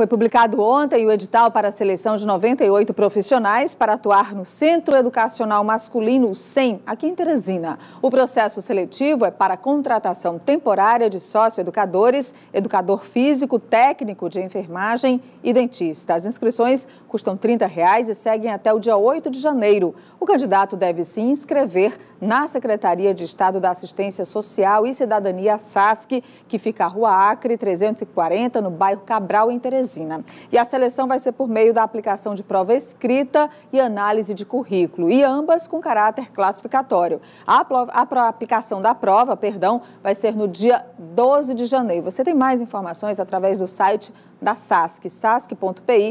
Foi publicado ontem o edital para a seleção de 98 profissionais para atuar no Centro Educacional Masculino 100, aqui em Teresina. O processo seletivo é para contratação temporária de sócio-educadores, educador físico, técnico de enfermagem e dentista. As inscrições custam R$ 30 reais e seguem até o dia 8 de janeiro. O candidato deve se inscrever na Secretaria de Estado da Assistência Social e Cidadania, SASC, que fica à Rua Acre 340, no bairro Cabral, em Teresina. E a seleção vai ser por meio da aplicação de prova escrita e análise de currículo, e ambas com caráter classificatório. A, a aplicação da prova, perdão, vai ser no dia 12 de janeiro. Você tem mais informações através do site da SASC, sasc.pi.gov.br.